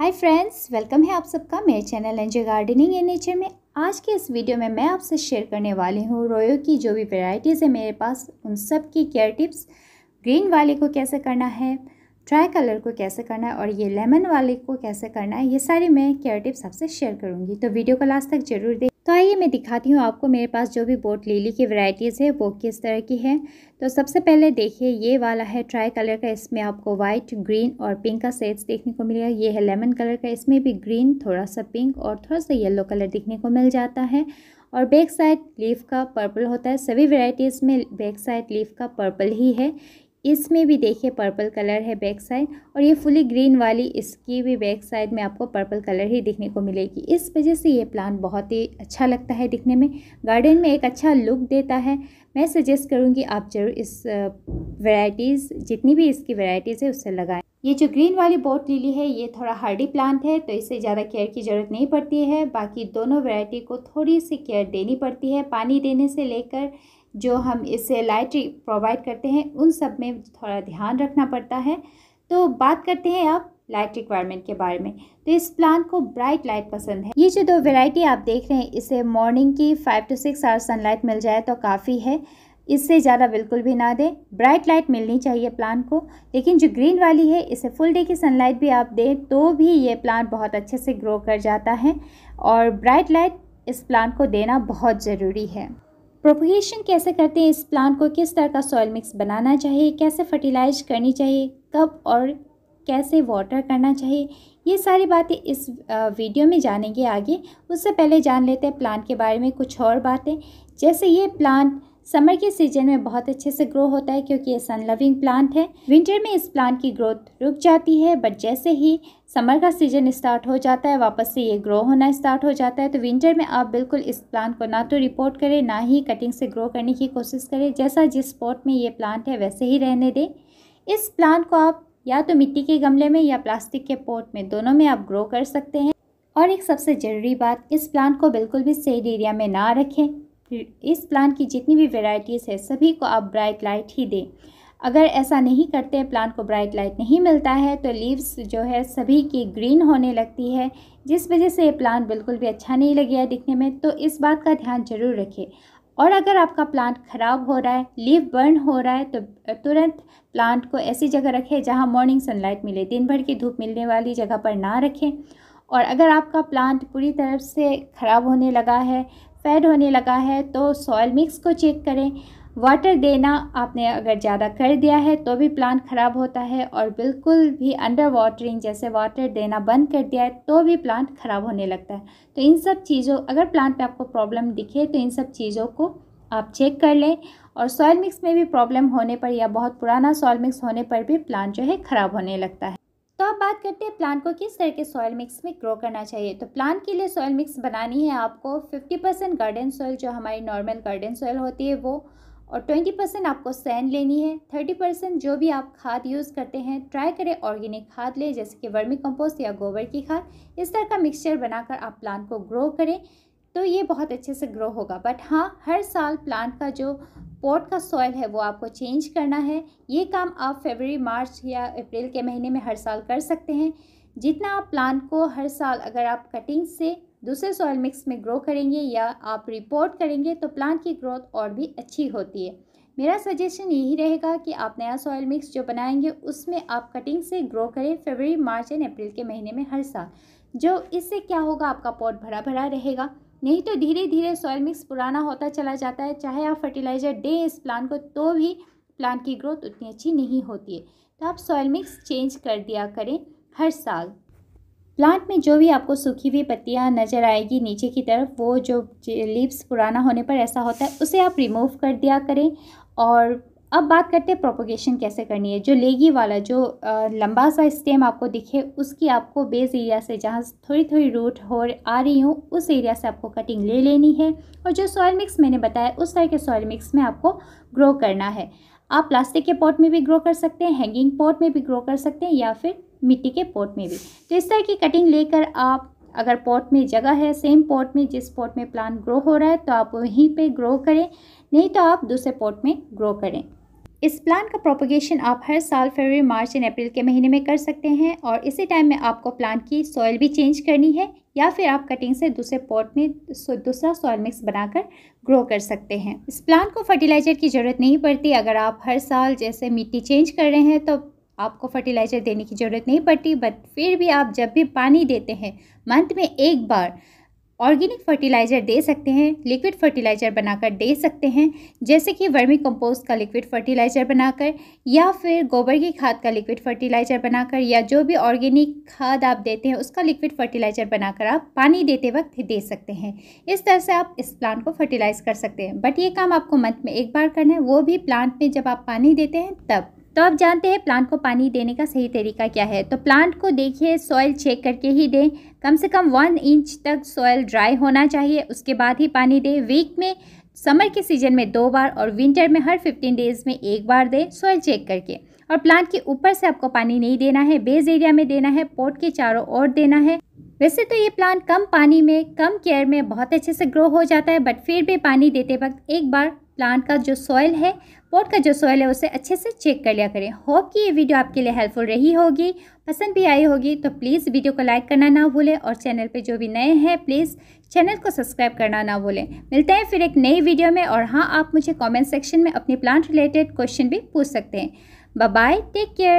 hi friends welcome है आप सबका मेरे channel NJ gardening and nature में आज के इस वीडियो में मैं आपसे शेयर करने वाली हूँ रोयो की जो भी वेराइटीज़ है मेरे पास उन सब की केयर टिप्स ग्रीन वाले को कैसे करना है ट्राई कलर को कैसे करना है और ये लेमन वाले को कैसे करना है ये सारी मैं केयर टिप्स आपसे शेयर करूँगी तो वीडियो को लास्ट तक जरूर देख तो आइए मैं दिखाती हूँ आपको मेरे पास जो भी बोट लीली की वैरायटीज़ है वो किस तरह की है तो सबसे पहले देखिए ये वाला है ट्राई कलर का इसमें आपको वाइट ग्रीन और पिंक का सेट्स देखने को मिलेगा ये है लेमन कलर का इसमें भी ग्रीन थोड़ा सा पिंक और थोड़ा सा येलो कलर देखने को मिल जाता है और बैक साइड लीफ का पर्पल होता है सभी वेराइटीज़ में बैक साइड लीफ का पर्पल ही है इसमें भी देखिए पर्पल कलर है बैक साइड और ये फुली ग्रीन वाली इसकी भी बैक साइड में आपको पर्पल कलर ही दिखने को मिलेगी इस वजह से ये प्लांट बहुत ही अच्छा लगता है दिखने में गार्डन में एक अच्छा लुक देता है मैं सजेस्ट करूँगी आप ज़रूर इस वेराइटीज़ जितनी भी इसकी वेराइटीज़ है उससे लगाएं ये जो ग्रीन वाली बोट लीली है ये थोड़ा हार्डी प्लांट है तो इसे ज़्यादा केयर की ज़रूरत नहीं पड़ती है बाकी दोनों वैरायटी को थोड़ी सी केयर देनी पड़ती है पानी देने से लेकर जो हम इसे लाइट प्रोवाइड करते हैं उन सब में थोड़ा ध्यान रखना पड़ता है तो बात करते हैं आप लाइट रिक्वायरमेंट के बारे में तो इस प्लांट को ब्राइट लाइट पसंद है ये जो दो वेराइटी आप देख रहे हैं इसे मॉर्निंग की five to six hour sunlight मिल जाए तो काफ़ी है इससे ज़्यादा बिल्कुल भी ना दें ब्राइट लाइट मिलनी चाहिए प्लांट को लेकिन जो ग्रीन वाली है इसे फुल डे की सनलाइट भी आप दें तो भी ये प्लांट बहुत अच्छे से ग्रो कर जाता है और ब्राइट लाइट इस प्लांट को देना बहुत ज़रूरी है प्रोपोगेशन कैसे करते हैं इस प्लांट को किस तरह का सॉयल मिक्स बनाना चाहिए कैसे फर्टिलाइज करनी चाहिए कब और कैसे वाटर करना चाहिए ये सारी बातें इस वीडियो में जानेंगे आगे उससे पहले जान लेते हैं प्लांट के बारे में कुछ और बातें जैसे ये प्लांट समर के सीजन में बहुत अच्छे से ग्रो होता है क्योंकि ये सन लविंग प्लांट है विंटर में इस प्लांट की ग्रोथ रुक जाती है बट जैसे ही समर का सीजन स्टार्ट हो जाता है वापस से ये ग्रो होना स्टार्ट हो जाता है तो विंटर में आप बिल्कुल इस प्लांट को ना तो रिपोर्ट करें ना ही कटिंग से ग्रो करने की कोशिश करें जैसा जिस पॉट में ये प्लांट है वैसे ही रहने दें इस प्लांट को आप या तो मिट्टी के गमले में या प्लास्टिक के पोट में दोनों में आप ग्रो कर सकते हैं और एक सबसे ज़रूरी बात इस प्लांट को बिल्कुल भी सेड एरिया में ना रखें इस प्लांट की जितनी भी वेराइटीज़ है सभी को आप ब्राइट लाइट ही दें अगर ऐसा नहीं करते प्लांट को ब्राइट लाइट नहीं मिलता है तो लीव्स जो है सभी की ग्रीन होने लगती है जिस वजह से ये प्लांट बिल्कुल भी अच्छा नहीं लगेगा दिखने में तो इस बात का ध्यान जरूर रखें और अगर आपका प्लांट ख़राब हो रहा है लीव बर्न हो रहा है तो तुरंत प्लांट को ऐसी जगह रखें जहां मॉर्निंग सनलाइट मिले दिन भर की धूप मिलने वाली जगह पर ना रखें और अगर आपका प्लांट पूरी तरफ से ख़राब होने लगा है स्प्रेड होने लगा है तो सॉयल मिक्स को चेक करें वाटर देना आपने अगर ज़्यादा कर दिया है तो भी प्लांट ख़राब होता है और बिल्कुल भी अंडर वाटरिंग जैसे वाटर देना बंद कर दिया है तो भी प्लांट ख़राब होने लगता है तो इन सब चीज़ों अगर प्लांट में आपको प्रॉब्लम दिखे तो इन सब चीज़ों को आप चेक कर लें और सॉयल मिक्स में भी प्रॉब्लम होने पर या बहुत पुराना सॉयल मिक्स होने पर भी प्लांट जो है ख़राब होने लगता है तो अब बात करते हैं प्लांट को किस तरह के सॉयल मिक्स में ग्रो करना चाहिए तो प्लांट के लिए सॉयल मिक्स बनानी है आपको फिफ्टी परसेंट गार्डन सॉयल जो हमारी नॉर्मल गार्डन सॉयल होती है वो और ट्वेंटी परसेंट आपको सैंड लेनी है थर्टी परसेंट जो भी आप खाद यूज़ करते हैं ट्राई करें ऑर्गेनिक खाद लें जैसे कि वर्मी कंपोस्ट या गोबर की खाद इस तरह का मिक्सचर बनाकर आप प्लांट को ग्रो करें तो ये बहुत अच्छे से ग्रो होगा बट हाँ हर साल प्लांट का जो पॉट का सॉयल है वो आपको चेंज करना है ये काम आप फेबररी मार्च या अप्रैल के महीने में हर साल कर सकते हैं जितना आप प्लांट को हर साल अगर आप कटिंग से दूसरे सॉयल मिक्स में ग्रो करेंगे या आप रिपोर्ट करेंगे तो प्लांट की ग्रोथ और भी अच्छी होती है मेरा सजेशन यही रहेगा कि आप नया सॉयल मिक्स जो बनाएंगे उसमें आप कटिंग से ग्रो करें फेबररी मार्च एंड अप्रैल के महीने में हर साल जो इससे क्या होगा आपका पॉट भरा भरा रहेगा नहीं तो धीरे धीरे सॉयल मिक्स पुराना होता चला जाता है चाहे आप फर्टिलाइज़र दें इस प्लांट को तो भी प्लांट की ग्रोथ उतनी अच्छी नहीं होती है तो आप सॉयल मिक्स चेंज कर दिया करें हर साल प्लांट में जो भी आपको सूखी हुई पत्तियाँ नज़र आएगी नीचे की तरफ वो जो लीव्स पुराना होने पर ऐसा होता है उसे आप रिमूव कर दिया करें और अब बात करते हैं प्रोपोगेशन कैसे करनी है जो लेगी वाला जो आ, लंबा सा स्टेम आपको दिखे उसकी आपको बेस एरिया से जहाँ थोड़ी थोड़ी रूट हो आ रही हूँ उस एरिया से आपको कटिंग ले लेनी है और जो सॉयल मिक्स मैंने बताया उस तरह के सॉयल मिक्स में आपको ग्रो करना है आप प्लास्टिक के पॉट में भी ग्रो कर सकते हैं हैंगिंग पॉट में भी ग्रो कर सकते हैं या फिर मिट्टी के पॉट में भी तो इस तरह की कटिंग लेकर आप अगर पॉट में जगह है सेम पॉट में जिस पॉट में प्लांट ग्रो हो रहा है तो आप वहीं पे ग्रो करें नहीं तो आप दूसरे पॉट में ग्रो करें इस प्लान का प्रोपोगेशन आप हर साल फरवरी मार्च एंड अप्रैल के महीने में कर सकते हैं और इसी टाइम में आपको प्लान की सॉयल भी चेंज करनी है या फिर आप कटिंग से दूसरे पॉट में दूसरा सॉयल मिक्स बनाकर ग्रो कर सकते हैं इस प्लान को फर्टिलाइजर की ज़रूरत नहीं पड़ती अगर आप हर साल जैसे मिट्टी चेंज कर रहे हैं तो आपको फर्टिलाइज़र देने की ज़रूरत नहीं पड़ती बट फिर भी आप जब भी पानी देते हैं मंथ में एक बार ऑर्गेनिक फर्टिलाइज़र दे सकते हैं लिक्विड फर्टिलाइज़र बनाकर दे सकते हैं जैसे कि वर्मी कंपोस्ट का लिक्विड फर्टिलाइज़र बनाकर या फिर गोबर की खाद का लिक्विड फर्टिलाइज़र बनाकर या जो भी ऑर्गेनिक खाद आप देते हैं उसका लिक्विड फर्टिलाइज़र बनाकर आप पानी देते वक्त दे सकते हैं इस तरह से आप इस प्लांट को फर्टिलाइज़ कर सकते हैं बट ये काम आपको मंथ में एक बार करना है वो भी प्लांट में जब आप पानी देते हैं तब तो अब जानते हैं प्लांट को पानी देने का सही तरीका क्या है तो प्लांट को देखिए सॉइल चेक करके ही दें कम से कम वन इंच तक सॉयल ड्राई होना चाहिए उसके बाद ही पानी दें वीक में समर के सीजन में दो बार और विंटर में हर फिफ्टीन डेज़ में एक बार दें सॉइल चेक करके और प्लांट के ऊपर से आपको पानी नहीं देना है बेस एरिया में देना है पोर्ट के चारों ओर देना है वैसे तो ये प्लांट कम पानी में कम केयर में बहुत अच्छे से ग्रो हो जाता है बट फिर भी पानी देते वक्त एक बार प्लांट का जो सॉयल है पॉट का जो सॉइल है उसे अच्छे से चेक कर लिया करें होप कि ये वीडियो आपके लिए हेल्पफुल रही होगी पसंद भी आई होगी तो प्लीज़ वीडियो को लाइक करना ना भूलें और चैनल पे जो भी नए हैं प्लीज़ चैनल को सब्सक्राइब करना ना भूलें मिलते हैं फिर एक नई वीडियो में और हाँ आप मुझे कॉमेंट सेक्शन में अपनी प्लांट रिलेटेड क्वेश्चन भी पूछ सकते हैं बाय टेक केयर